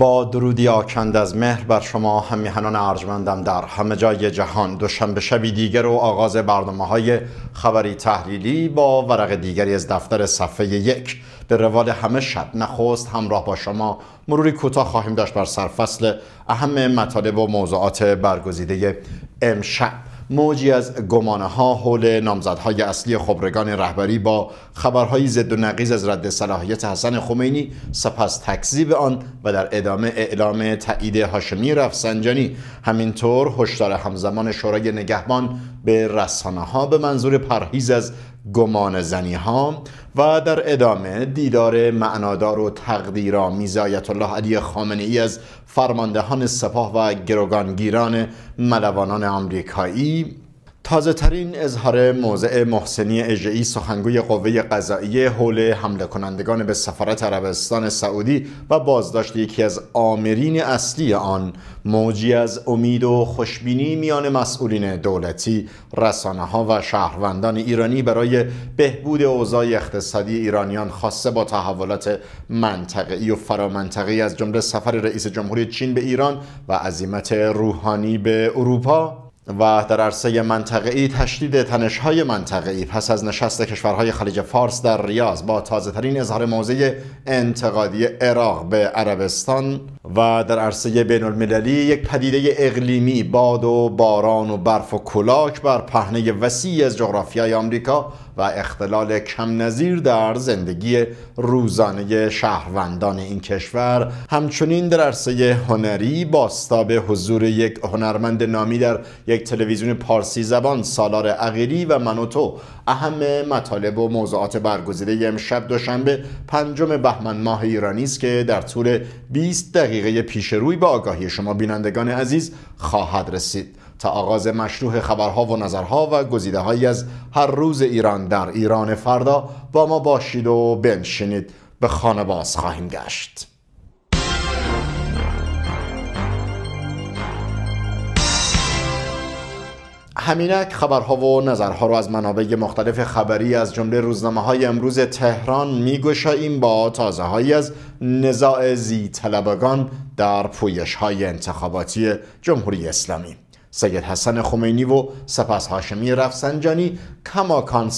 با درودی آکند از مهر بر شما همیهنان ارجمندم در همه جای جهان دوشنبه شبی دیگر و آغاز برنامه های خبری تحلیلی با ورق دیگری از دفتر صفحه یک به روال همه شب نخست همراه با شما مروری کوتاه خواهیم داشت بر سرفصل اهم مطالب و موضوعات برگزیده امشب موجی از گمانه ها حول نامزدهای اصلی خبرگان رهبری با خبرهای زد و نقیز از رد صلاحیت حسن خمینی سپس تکذیب آن و در ادامه اعلام تایید هاشمی رفسنجانی همینطور هشدار همزمان شورای نگهبان به رسانه ها به منظور پرهیز از گمان زنی ها و در ادامه دیدار معنادار و تقدیرآمیز آیت الله علی خامنه ای از فرماندهان سپاه و گروگانگیران ملوانان آمریکایی تازه ترین اظهار موضع محسنی اجعی سخنگوی قوه قضاییه حول حمله کنندگان به سفارت عربستان سعودی و بازداشت یکی از آمرین اصلی آن موجی از امید و خوشبینی میان مسئولین دولتی رسانه ها و شهروندان ایرانی برای بهبود اوضاع اقتصادی ایرانیان خاصه با تحولات منطقی و فرامنطقی از جمله سفر رئیس جمهوری چین به ایران و عظیمت روحانی به اروپا و در عرصه منطقه تشدید تنش منطقه‌ای پس از نشست کشورهای خلیج فارس در ریاض با تازه اظهار موضع انتقادی عراق به عربستان و در عرصه بین المللی یک پدیده اقلیمی باد و باران و برف و کلاک بر پهنه وسیعی از جغرافیای آمریکا و اختلال کم نظیر در زندگی روزانه شهروندان این کشور همچنین در عرصه هنری باستاب حضور یک هنرمند نامی در یک تلویزیون پارسی زبان سالار اغیری و منوتو اهم مطالب و موضوعات برگزیده امشب دوشنبه پنجم بهمن ماه ایرانی است که در طول 20 دقیقه پیش روی به آگاهی شما بینندگان عزیز خواهد رسید تا آغاز مشروع خبرها و نظرها و گزیده هایی از هر روز ایران در ایران فردا با ما باشید و بنشینید به خانه باز خواهیم گشت همینک خبرها و نظرها رو از منابع مختلف خبری از جمله روزنامه های امروز تهران میگشاییم با تازه هایی از نزاع زی طلبگان در پویش های انتخاباتی جمهوری اسلامی سید حسن خمینی و سپس هاشمی رفسنجانی کماکان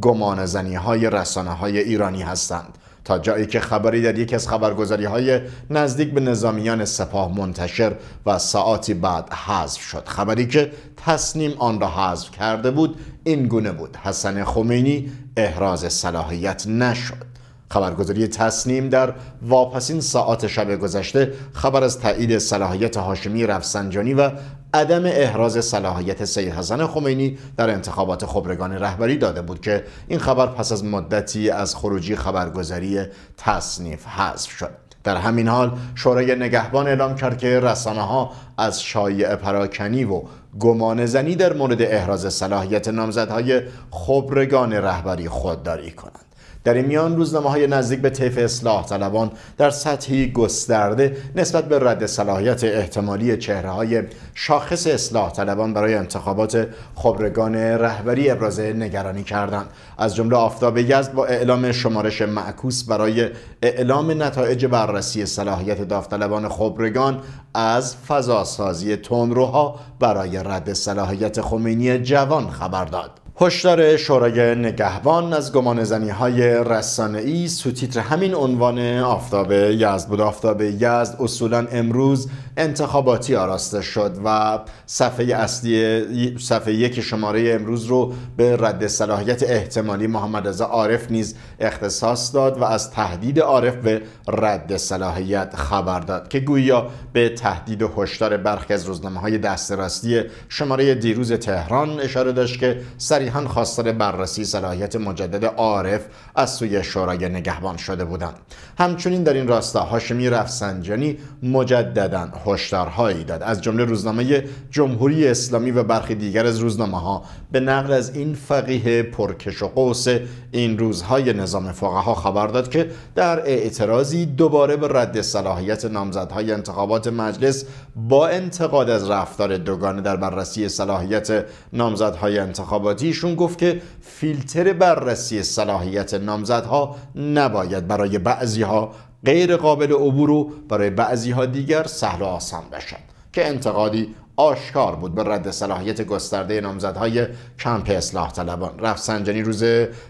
گمان زنی های رسانه های ایرانی هستند تا جایی که خبری در یکی از خبرگزاری های نزدیک به نظامیان سپاه منتشر و ساعتی بعد حذف شد خبری که تصنیم آن را حذف کرده بود این گونه بود حسن خمینی احراز صلاحیت نشد خبرگزاری تصنیم در واپسین ساعات شب گذشته خبر از تایید صلاحیت هاشمی رفسنجانی و عدم احراز صلاحیت سید حسن خمینی در انتخابات خبرگان رهبری داده بود که این خبر پس از مدتی از خروجی خبرگزاری تصنیف حذف شد در همین حال شورای نگهبان اعلام کرد که رسانه ها از شایع پراکنی و گمان زنی در مورد احراز صلاحیت نامزدهای خبرگان رهبری خودداری کنند در این میان روزنامه های نزدیک به طیف اصلاح طلبان در سطحی گسترده نسبت به رد صلاحیت احتمالی چهره های شاخص اصلاح طلبان برای انتخابات خبرگان رهبری ابراز نگرانی کردند از جمله آفتاب یزد با اعلام شمارش معکوس برای اعلام نتایج بررسی صلاحیت داوطلبان خبرگان از فضاسازی تندروها برای رد صلاحیت خمینی جوان خبر داد هشدار شورای نگهبان از گمان زنی های رسانه ای سوتیتر همین عنوان آفتاب یزد بود آفتاب یزد اصولا امروز انتخاباتی آراسته شد و صفحه اصلی صفحه یک شماره امروز رو به رد صلاحیت احتمالی محمد رضا عارف نیز اختصاص داد و از تهدید عارف به رد صلاحیت خبر داد که گویا به تهدید و هشدار برخی از روزنامه های دست راستی شماره دیروز تهران اشاره داشت که صریحا خواستار بررسی صلاحیت مجدد عارف از سوی شورای نگهبان شده بودند همچنین در این راستا هاشمی رفسنجانی مجددا هشدارهایی داد از جمله روزنامه جمهوری اسلامی و برخی دیگر از روزنامه ها به نقل از این فقیه پرکش و قوس این روزهای نظام فقها خبر داد که در اعتراضی دوباره به رد صلاحیت نامزدهای انتخابات مجلس با انتقاد از رفتار دوگانه در بررسی صلاحیت نامزدهای انتخاباتیشون گفت که فیلتر بررسی صلاحیت نامزدها نباید برای بعضی ها غیر قابل عبور و برای بعضی ها دیگر سهل و آسان باشد که انتقادی آشکار بود به رد صلاحیت گسترده نامزدهای کمپ اصلاح طلبان رفسنجانی روز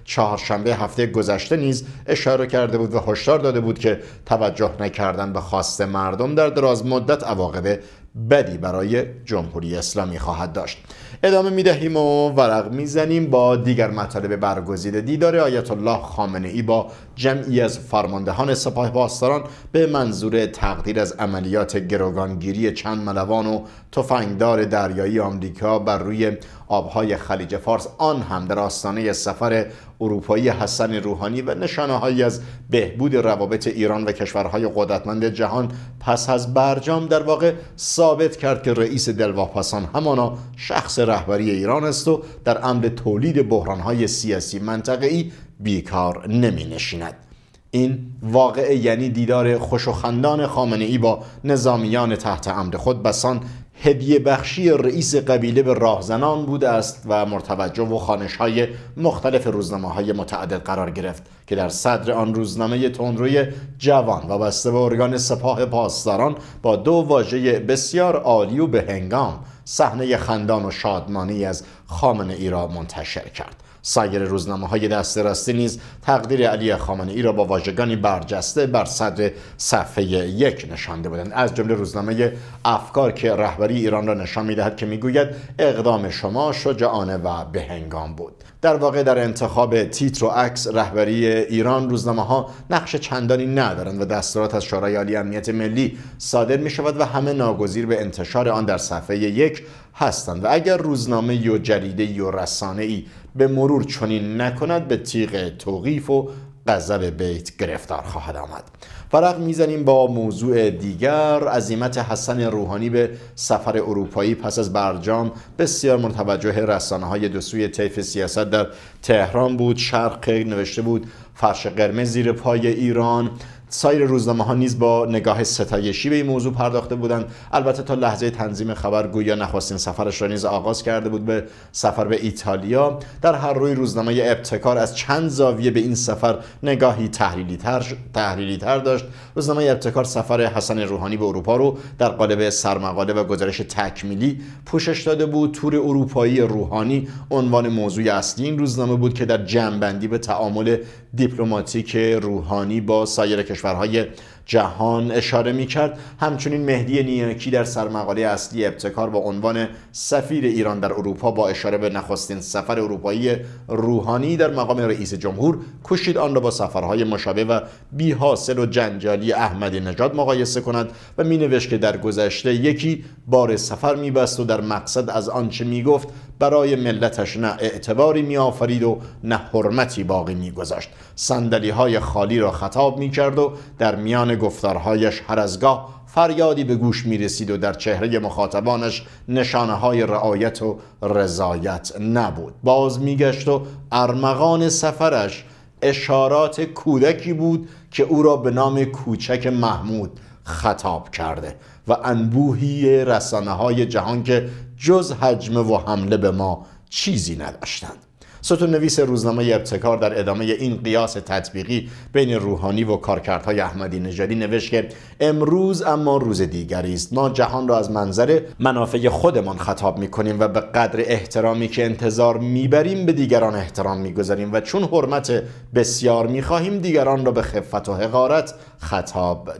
چهارشنبه هفته گذشته نیز اشاره کرده بود و هشدار داده بود که توجه نکردن به خواست مردم در دراز مدت عواقب بدی برای جمهوری اسلامی خواهد داشت ادامه می دهیم و ورق می با دیگر مطالب برگزیده دیدار آیت الله خامنه ای با جمعی از فرماندهان سپاه پاسداران به منظور تقدیر از عملیات گروگانگیری چند ملوان و تفنگدار دریایی آمریکا بر روی آبهای خلیج فارس آن هم در آستانه سفر اروپایی حسن روحانی و نشانه هایی از بهبود روابط ایران و کشورهای قدرتمند جهان پس از برجام در واقع ثابت کرد که رئیس دلواپسان همانا شخص رهبری ایران است و در امر تولید بحرانهای سیاسی منطقه‌ای بیکار نمی نشیند. این واقعه یعنی دیدار خوش و خندان خامنه ای با نظامیان تحت امر خود بسان هدیه بخشی رئیس قبیله به راهزنان بوده است و مرتوجه و خانش های مختلف روزنامه های متعدد قرار گرفت که در صدر آن روزنامه تندروی جوان و بسته به ارگان سپاه پاسداران با دو واژه بسیار عالی و به هنگام صحنه خندان و شادمانی از خامنه ای را منتشر کرد سایر روزنامه های دست راستی نیز تقدیر علی خامنه ای را با واژگانی برجسته بر صدر صفحه یک نشانده بودند از جمله روزنامه افکار که رهبری ایران را نشان میدهد که میگوید اقدام شما شجاعانه و بهنگام بود در واقع در انتخاب تیتر و عکس رهبری ایران روزنامه ها نقش چندانی ندارند و دستورات از شورای عالی امنیت ملی صادر می شود و همه ناگزیر به انتشار آن در صفحه یک هستند و اگر روزنامه یا جریده یا رسانه ای به مرور چنین نکند به تیغ توقیف و غضب بیت گرفتار خواهد آمد فرق میزنیم با موضوع دیگر عظیمت حسن روحانی به سفر اروپایی پس از برجام بسیار متوجه رسانه های دو سوی طیف سیاست در تهران بود شرق نوشته بود فرش قرمز زیر پای ایران سایر روزنامه ها نیز با نگاه ستایشی به این موضوع پرداخته بودند البته تا لحظه تنظیم خبر گویا نخواستین سفرش را نیز آغاز کرده بود به سفر به ایتالیا در هر روی روزنامه ابتکار از چند زاویه به این سفر نگاهی تحلیلی تر, تر داشت روزنامه ابتکار سفر حسن روحانی به اروپا رو در قالب سرمقاله و گزارش تکمیلی پوشش داده بود تور اروپایی روحانی عنوان موضوع اصلی این روزنامه بود که در جنبندی به تعامل دیپلماتیک روحانی با سایر کشورهای جهان اشاره می کرد همچنین مهدی نیاکی در سرمقاله اصلی ابتکار با عنوان سفیر ایران در اروپا با اشاره به نخستین سفر اروپایی روحانی در مقام رئیس جمهور کشید آن را با سفرهای مشابه و بی حاصل و جنجالی احمد نژاد مقایسه کند و می نوشت که در گذشته یکی بار سفر می بست و در مقصد از آنچه می گفت برای ملتش نه اعتباری می آفرید و نه حرمتی باقی می گذاشت صندلی های خالی را خطاب می کرد و در میان گفتارهایش هر از گاه فریادی به گوش می رسید و در چهره مخاطبانش نشانه های رعایت و رضایت نبود باز می و ارمغان سفرش اشارات کودکی بود که او را به نام کوچک محمود خطاب کرده و انبوهی رسانه های جهان که جز حجمه و حمله به ما چیزی نداشتند ستون نویس روزنامه ابتکار در ادامه این قیاس تطبیقی بین روحانی و کارکردهای احمدی نژادی نوشت که امروز اما روز دیگری است ما جهان را از منظر منافع خودمان خطاب میکنیم و به قدر احترامی که انتظار میبریم به دیگران احترام میگذاریم و چون حرمت بسیار میخواهیم دیگران را به خفت و حقارت خطاب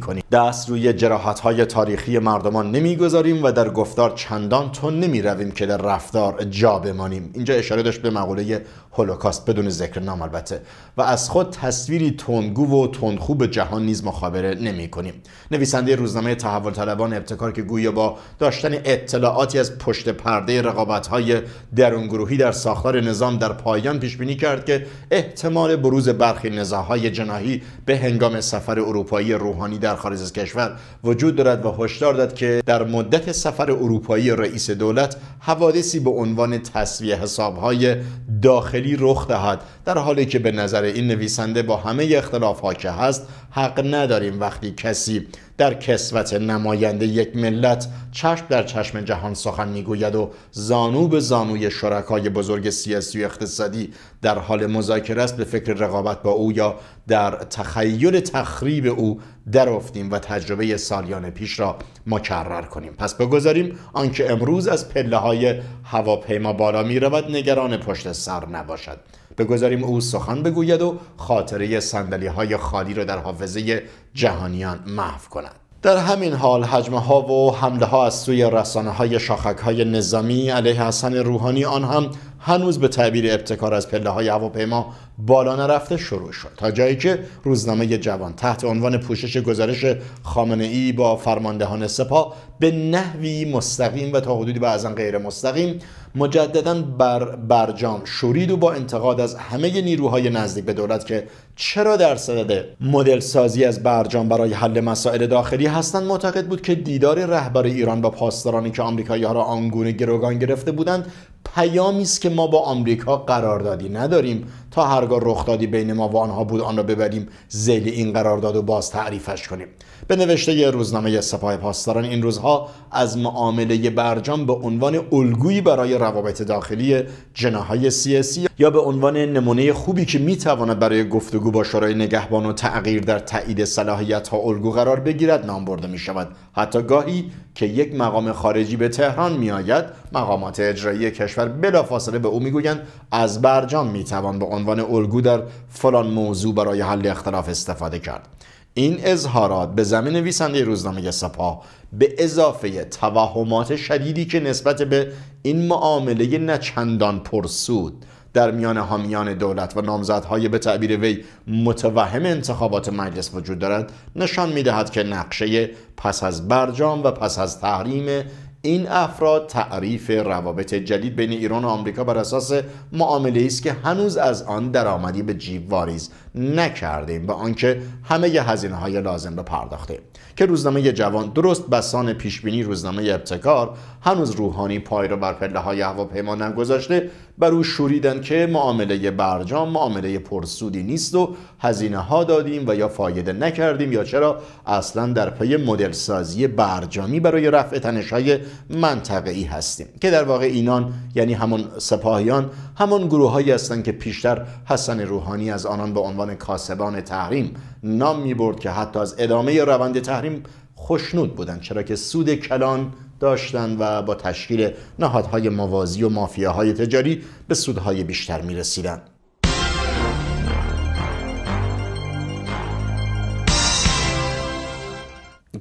کنیم دست روی جراحت های تاریخی مردمان نمیگذاریم و در گفتار چندان تون رویم که در رفتار جا بمانیم اینجا اشاره داشت به مقوله هولوکاست بدون ذکر نام البته و از خود تصویری تندگو و تندخوب جهان نیز مخابره نمی کنیم نویسنده روزنامه تحول طلبان ابتکار که گویا با داشتن اطلاعاتی از پشت پرده رقابت های گروهی در ساختار نظام در پایان پیش بینی کرد که احتمال بروز برخی های جناهی به هنگام سفر اروپایی روحانی در خارج از کشور وجود دارد و هشدار داد که در مدت سفر اروپایی رئیس دولت حوادثی به عنوان تصویه های، داخلی رخ دهد در حالی که به نظر این نویسنده با همه اختلاف ها که هست حق نداریم وقتی کسی در کسوت نماینده یک ملت چشم در چشم جهان سخن میگوید و زانو به زانوی شرکای بزرگ سیاسی و اقتصادی در حال مذاکره است به فکر رقابت با او یا در تخیل تخریب او درافتیم و تجربه سالیان پیش را مکرر کنیم پس بگذاریم آنکه امروز از پله های هواپیما بالا می رود نگران پشت سر نباشد بگذاریم او سخن بگوید و خاطره سندلی های خالی را در حافظه جهانیان محو کند در همین حال حجمه ها و حمله ها از سوی رسانه های شاخک های نظامی علیه حسن روحانی آن هم هنوز به تعبیر ابتکار از پله های هواپیما بالا نرفته شروع شد تا جایی که روزنامه جوان تحت عنوان پوشش گزارش خامنه ای با فرماندهان سپاه به نحوی مستقیم و تا حدودی بعضا غیر مستقیم مجددا بر برجام شورید و با انتقاد از همه نیروهای نزدیک به دولت که چرا در صدد مدل سازی از برجام برای حل مسائل داخلی هستند معتقد بود که دیدار رهبر ایران با پاسدارانی که آمریکایی‌ها را آنگونه گروگان گرفته بودند پیامی است که ما با آمریکا قراردادی نداریم تا هرگاه دادی بین ما و آنها بود آن را ببریم زیل این قرارداد و باز تعریفش کنیم به نوشته روزنامه سپاه پاسداران این روزها از معامله برجام به عنوان الگویی برای روابط داخلی جناهای سیاسی یا به عنوان نمونه خوبی که میتواند برای گفتگو با شورای نگهبان و تغییر در تایید صلاحیت ها الگو قرار بگیرد نام برده می شود حتی گاهی که یک مقام خارجی به تهران میآید مقامات اجرایی کشور بلافاصله به او میگویند از برجام میتوان به عنوان الگو در فلان موضوع برای حل اختلاف استفاده کرد این اظهارات به زمین نویسنده روزنامه سپاه به اضافه توهمات شدیدی که نسبت به این معامله نچندان پرسود در میان حامیان دولت و نامزدهای به تعبیر وی متوهم انتخابات مجلس وجود دارد نشان میدهد که نقشه پس از برجام و پس از تحریم این افراد تعریف روابط جدید بین ایران و آمریکا بر اساس معامله است که هنوز از آن درآمدی به جیب واریز نکردیم به آنکه همه هزینه های لازم را پرداختیم که روزنامه جوان درست بسان پیشبینی روزنامه ابتکار هنوز روحانی پای را رو بر پله های هواپیما نگذاشته بر او شوریدن که معامله برجام معامله پرسودی نیست و هزینه ها دادیم و یا فایده نکردیم یا چرا اصلا در پی مدل سازی برجامی برای رفع تنش های منطقه ای هستیم که در واقع اینان یعنی همون سپاهیان همان هایی هستند که پیشتر حسن روحانی از آنان به عنوان عنوان کاسبان تحریم نام می برد که حتی از ادامه روند تحریم خوشنود بودند چرا که سود کلان داشتند و با تشکیل نهادهای موازی و مافیاهای تجاری به سودهای بیشتر می رسیدن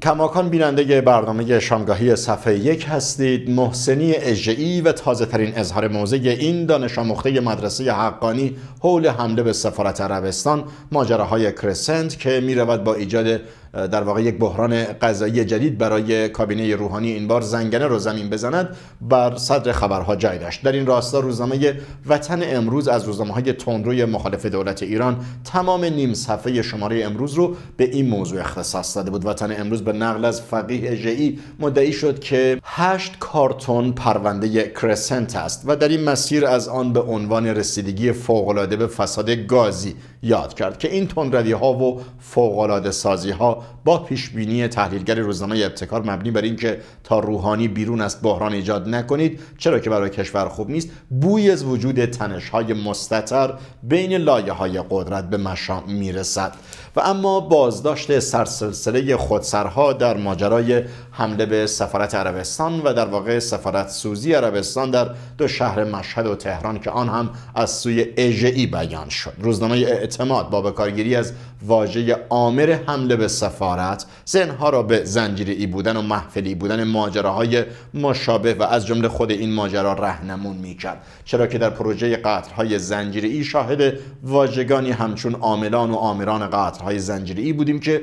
کماکان بیننده برنامه شامگاهی صفحه یک هستید محسنی اجعی و تازه ترین اظهار موضع این دانش آموخته مدرسه حقانی حول حمله به سفارت عربستان ماجراهای کرسنت که میرود با ایجاد در واقع یک بحران غذایی جدید برای کابینه روحانی این بار زنگنه رو زمین بزند بر صدر خبرها جای داشت در این راستا روزنامه وطن امروز از روزنامه های تندروی مخالف دولت ایران تمام نیم صفحه شماره امروز رو به این موضوع اختصاص داده بود وطن امروز به نقل از فقیه جعی مدعی شد که هشت کارتون پرونده کرسنت است و در این مسیر از آن به عنوان رسیدگی فوقالعاده به فساد گازی یاد کرد که این تندروی ها و فوقالعاده سازی ها با پیش بینی تحلیلگر روزنامه ابتکار مبنی بر اینکه تا روحانی بیرون از بحران ایجاد نکنید چرا که برای کشور خوب نیست بوی از وجود تنش های مستتر بین لایه های قدرت به مشام میرسد و اما بازداشت سرسلسله خودسرها در ماجرای حمله به سفارت عربستان و در واقع سفارت سوزی عربستان در دو شهر مشهد و تهران که آن هم از سوی ای بیان شد روزنامه اعتماد با بکارگیری از واژه آمر حمله به سفارت زنها را به زنجیری بودن و محفلی بودن ماجراهای مشابه و از جمله خود این ماجرا رهنمون میکرد چرا که در پروژه قطرهای زنجیری شاهد واژگانی همچون عاملان و آمران قطرهای زنجیری بودیم که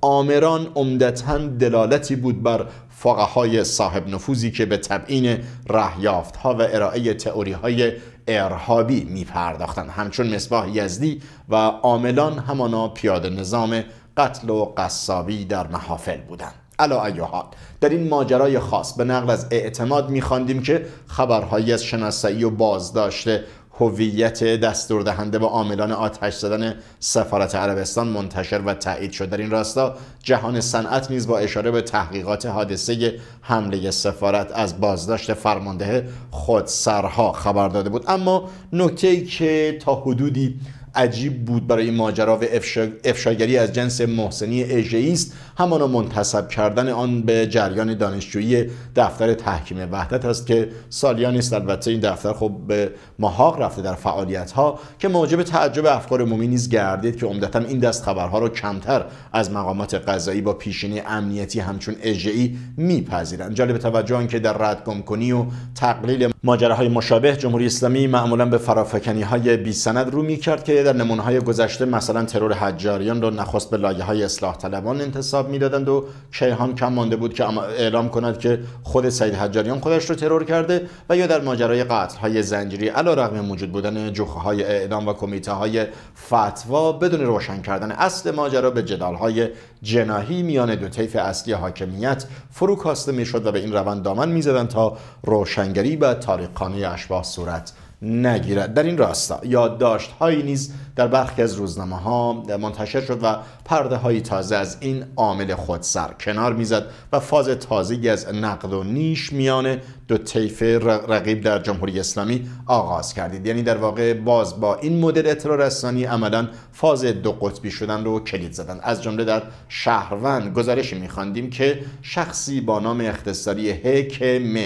آمران عمدتا دلالتی بود بر فقهای صاحب نفوذی که به تبعین ها و ارائه تئوری های ارهابی می پرداختند همچون مصباح یزدی و عاملان همانا پیاده نظام قتل و قصابی در محافل بودند علا ایها در این ماجرای خاص به نقل از اعتماد میخواندیم که خبرهایی از شناسایی و بازداشت هویت دستور دهنده با عاملان آتش زدن سفارت عربستان منتشر و تایید شد در این راستا جهان صنعت نیز با اشاره به تحقیقات حادثه حمله سفارت از بازداشت فرمانده خودسرها خبر داده بود اما نکته که تا حدودی عجیب بود برای ماجرا و افشا... افشاگری از جنس محسنی ایجیست همانا منتصب کردن آن به جریان دانشجویی دفتر تحکیم وحدت است که سالیان است البته این دفتر خب به محاق رفته در فعالیت ها که موجب تعجب افکار عمومی نیز گردید که عمدتا این دست خبرها را کمتر از مقامات قضایی با پیشینه امنیتی همچون ایجی میپذیرند جالب توجه که در ردگم کنی و تقلیل ماجراهای مشابه جمهوری اسلامی معمولا به فرافکنی های بی سند رو میکرد که در نمونه های گذشته مثلا ترور حجاریان رو نخست به لایه های اصلاح طلبان انتصاب میدادند و کیهان کم مانده بود که اعلام کند که خود سید حجاریان خودش رو ترور کرده و یا در ماجرای قتل های زنجیری علا رغم موجود بودن جوخه های اعدام و کمیته های فتوا بدون روشن کردن اصل ماجرا به جدال های جناهی میان دو طیف اصلی حاکمیت فروکاسته میشد و به این روند دامن میزدند تا روشنگری و تاریخخانه اشباه صورت نگیرد در این راستا یادداشت هایی نیز در برخی از روزنامه ها منتشر شد و پرده های تازه از این عامل خود سر کنار میزد و فاز تازه از نقد و نیش میان دو طیف رقیب در جمهوری اسلامی آغاز کردید یعنی در واقع باز با این مدل اطلاع رسانی عملا فاز دو قطبی شدن رو کلید زدن از جمله در شهروند گزارشی میخواندیم که شخصی با نام اختصاری هکم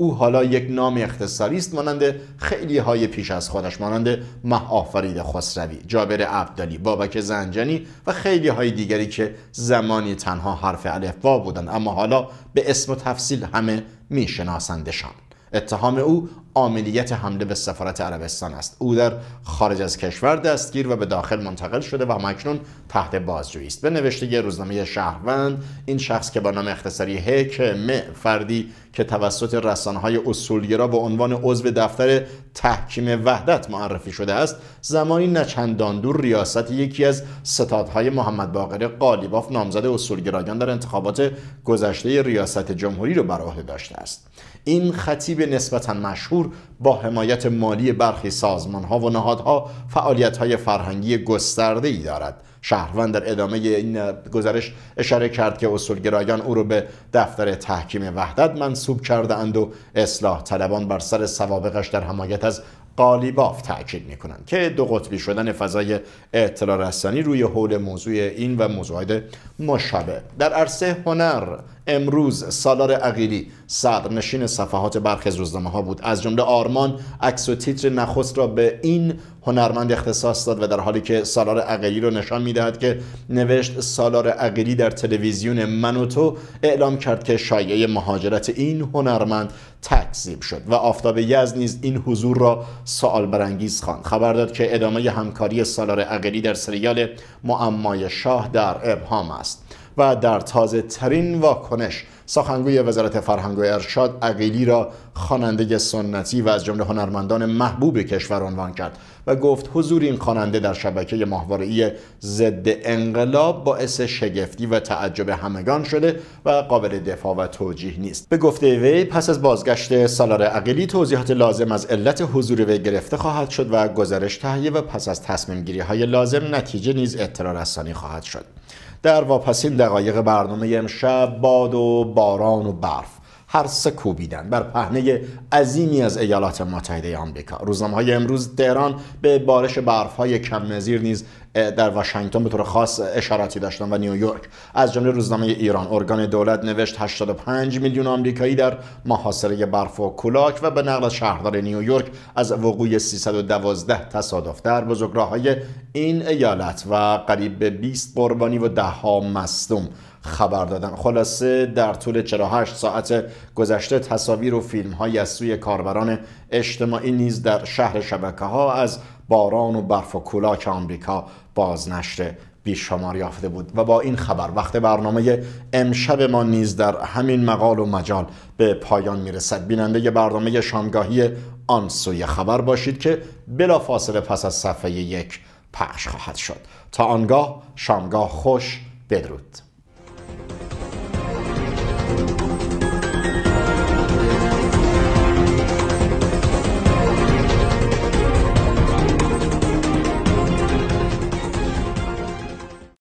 او حالا یک نام اختصاری است مانند خیلی های پیش از خودش مانند مه آفرید خسروی جابر عبدالی بابک زنجانی و خیلی های دیگری که زمانی تنها حرف الف با بودند اما حالا به اسم و تفصیل همه میشناسندشان اتهام او عاملیت حمله به سفارت عربستان است او در خارج از کشور دستگیر و به داخل منتقل شده و مکنون تحت بازجویی است به نوشته روزنامه شهروند این شخص که با نام اختصاری هکم فردی که توسط رسانه‌های اصولگرا به عنوان عضو دفتر تحکیم وحدت معرفی شده است زمانی نچندان دور ریاست یکی از ستادهای محمد باقر قالیباف نامزد اصولگرایان در انتخابات گذشته ریاست جمهوری را بر داشته است این خطیب نسبتا مشهور با حمایت مالی برخی سازمان ها و نهادها فعالیت های فرهنگی گسترده ای دارد شهروند در ادامه این گزارش اشاره کرد که اصولگرایان او را به دفتر تحکیم وحدت منصوب کرده اند و اصلاح طلبان بر سر سوابقش در حمایت از قالیباف تاکید کنند که دو قطبی شدن فضای اطلاع رسانی روی حول موضوع این و موضوعات مشابه در عرصه هنر امروز سالار عقیلی نشین صفحات برخی روزنامه ها بود از جمله آرمان عکس و تیتر نخست را به این هنرمند اختصاص داد و در حالی که سالار عقیلی را نشان میدهد که نوشت سالار عقیلی در تلویزیون منوتو اعلام کرد که شایعه مهاجرت این هنرمند تکذیب شد و آفتاب یزد نیز این حضور را سوال برانگیز خواند خبر داد که ادامه همکاری سالار عقیلی در سریال معمای شاه در ابهام است و در تازه ترین واکنش سخنگوی وزارت فرهنگ و ارشاد عقیلی را خواننده سنتی و از جمله هنرمندان محبوب کشور عنوان کرد گفت حضور این خواننده در شبکه ماهواره‌ای ضد انقلاب باعث شگفتی و تعجب همگان شده و قابل دفاع و توجیه نیست به گفته وی پس از بازگشت سالار عقیلی توضیحات لازم از علت حضور وی گرفته خواهد شد و گزارش تهیه و پس از تصمیم گیری های لازم نتیجه نیز اطلاع رسانی خواهد شد در واپسین دقایق برنامه امشب باد و باران و برف هر سه کوبیدن بر پهنه عظیمی از ایالات متحده آمریکا روزنامه های امروز تهران به بارش برف های کم نظیر نیز در واشنگتن به طور خاص اشاراتی داشتن و نیویورک از جمله روزنامه ایران ارگان دولت نوشت 85 میلیون آمریکایی در محاصره برف و کولاک و به نقل شهردار نیویورک از وقوع 312 تصادف در های این ایالت و قریب به 20 قربانی و ها مصدوم خبر دادن خلاصه در طول 48 ساعت گذشته تصاویر و فیلم های از سوی کاربران اجتماعی نیز در شهر شبکه ها از باران و برف و کولاک آمریکا بازنشر بیشمار یافته بود و با این خبر وقت برنامه امشب ما نیز در همین مقال و مجال به پایان میرسد بیننده برنامه شامگاهی آن سوی خبر باشید که بلافاصله پس از صفحه یک پخش خواهد شد تا آنگاه شامگاه خوش بدرود